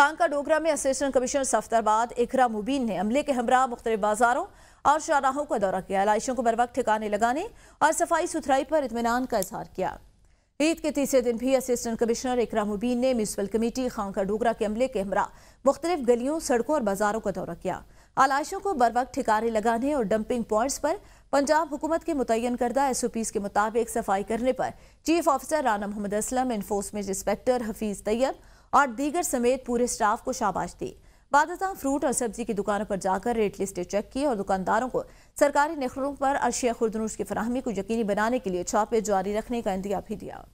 Hong का डोगरा में assistant commissioner सफ्तरबाद इकरा मुबीन ने अमले के हमरा मुख्तलि बाजारों और शाहराहों का दौरा किया लाइशों को बर वक्त ठिकाने लगाने और सफाई सुथराई पर इतमान का इजहार किया ईद के तीसरे दिन भी असिस्टेंट कमिश्नर इकरा मुबीन ने म्यूनसिपल कमेटी खांका डोगरा के अमले के हमरा मुख्तलिफ गलियों सड़कों और बाजारों का दौरा किया आलाइशों को बर वक्त ठिकाने लगाने और डंपिंग पॉइंट्स पर पंजाब हुकूमत के मुतन करदा एस ओ पीज़ के मुताबिक सफाई करने पर chief officer Rana Mohammad Aslam enforcement inspector Hafeez Tayyab और दीगर समेत पूरे स्टाफ को शाबाश दी बादशाह फ्रूट और सब्जी की दुकानों पर जाकर रेट लिस्टें चेक की और दुकानदारों को सरकारी नखरों पर अशिया खुर्दनूश की फरहमी को यकीनी बनाने के लिए छापे जारी रखने का इंदिया भी दिया